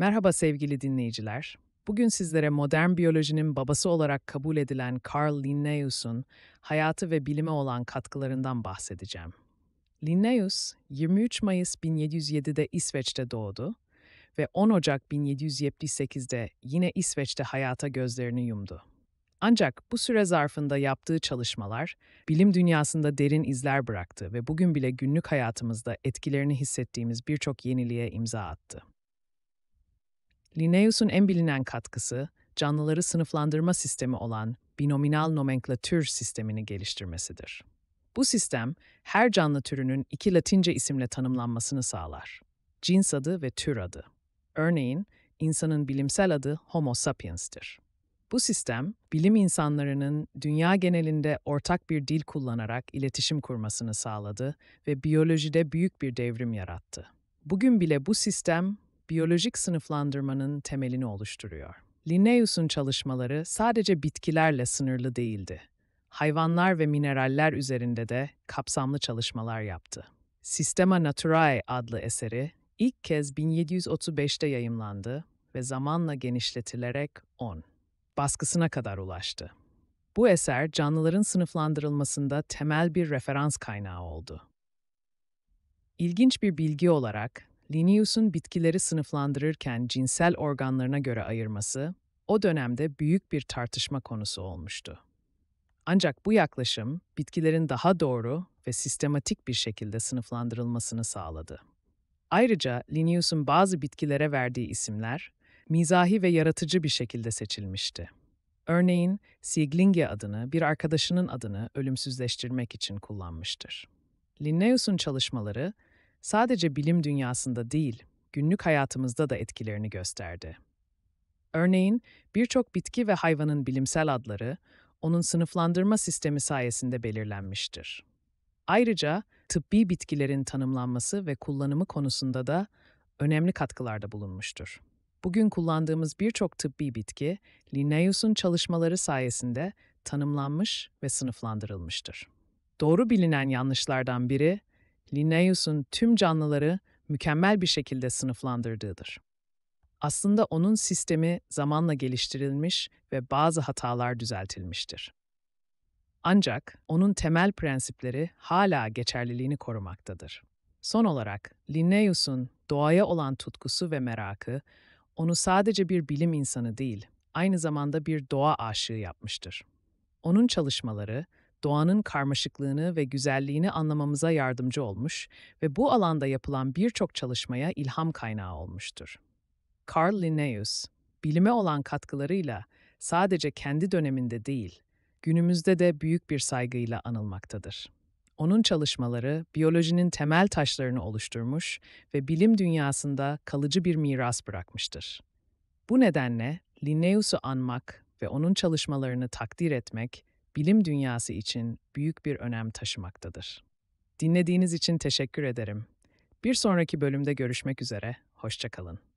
Merhaba sevgili dinleyiciler. Bugün sizlere modern biyolojinin babası olarak kabul edilen Carl Linnaeus'un hayatı ve bilime olan katkılarından bahsedeceğim. Linnaeus, 23 Mayıs 1707'de İsveç'te doğdu ve 10 Ocak 1778'de yine İsveç'te hayata gözlerini yumdu. Ancak bu süre zarfında yaptığı çalışmalar bilim dünyasında derin izler bıraktı ve bugün bile günlük hayatımızda etkilerini hissettiğimiz birçok yeniliğe imza attı. Linnaeus'un en bilinen katkısı, canlıları sınıflandırma sistemi olan binominal nomenklatür sistemini geliştirmesidir. Bu sistem, her canlı türünün iki Latince isimle tanımlanmasını sağlar. Cins adı ve tür adı. Örneğin, insanın bilimsel adı Homo sapiens'tir. Bu sistem, bilim insanlarının dünya genelinde ortak bir dil kullanarak iletişim kurmasını sağladı ve biyolojide büyük bir devrim yarattı. Bugün bile bu sistem biyolojik sınıflandırmanın temelini oluşturuyor. Linnaeus'un çalışmaları sadece bitkilerle sınırlı değildi. Hayvanlar ve mineraller üzerinde de kapsamlı çalışmalar yaptı. *Systema Naturae adlı eseri ilk kez 1735'te yayımlandı ve zamanla genişletilerek 10 baskısına kadar ulaştı. Bu eser canlıların sınıflandırılmasında temel bir referans kaynağı oldu. İlginç bir bilgi olarak Linnaeus'un bitkileri sınıflandırırken cinsel organlarına göre ayırması, o dönemde büyük bir tartışma konusu olmuştu. Ancak bu yaklaşım, bitkilerin daha doğru ve sistematik bir şekilde sınıflandırılmasını sağladı. Ayrıca Linnaeus'un bazı bitkilere verdiği isimler, mizahi ve yaratıcı bir şekilde seçilmişti. Örneğin, Sieglinge adını bir arkadaşının adını ölümsüzleştirmek için kullanmıştır. Linnaeus'un çalışmaları, sadece bilim dünyasında değil, günlük hayatımızda da etkilerini gösterdi. Örneğin, birçok bitki ve hayvanın bilimsel adları, onun sınıflandırma sistemi sayesinde belirlenmiştir. Ayrıca, tıbbi bitkilerin tanımlanması ve kullanımı konusunda da önemli katkılarda bulunmuştur. Bugün kullandığımız birçok tıbbi bitki, Linnaeus'un çalışmaları sayesinde tanımlanmış ve sınıflandırılmıştır. Doğru bilinen yanlışlardan biri, Linnaeus'un tüm canlıları mükemmel bir şekilde sınıflandırdığıdır. Aslında onun sistemi zamanla geliştirilmiş ve bazı hatalar düzeltilmiştir. Ancak onun temel prensipleri hala geçerliliğini korumaktadır. Son olarak Linnaeus'un doğaya olan tutkusu ve merakı onu sadece bir bilim insanı değil, aynı zamanda bir doğa aşığı yapmıştır. Onun çalışmaları doğanın karmaşıklığını ve güzelliğini anlamamıza yardımcı olmuş ve bu alanda yapılan birçok çalışmaya ilham kaynağı olmuştur. Carl Linnaeus, bilime olan katkılarıyla sadece kendi döneminde değil, günümüzde de büyük bir saygıyla anılmaktadır. Onun çalışmaları biyolojinin temel taşlarını oluşturmuş ve bilim dünyasında kalıcı bir miras bırakmıştır. Bu nedenle Linnaeus'u anmak ve onun çalışmalarını takdir etmek, bilim dünyası için büyük bir önem taşımaktadır. Dinlediğiniz için teşekkür ederim. Bir sonraki bölümde görüşmek üzere, hoşçakalın.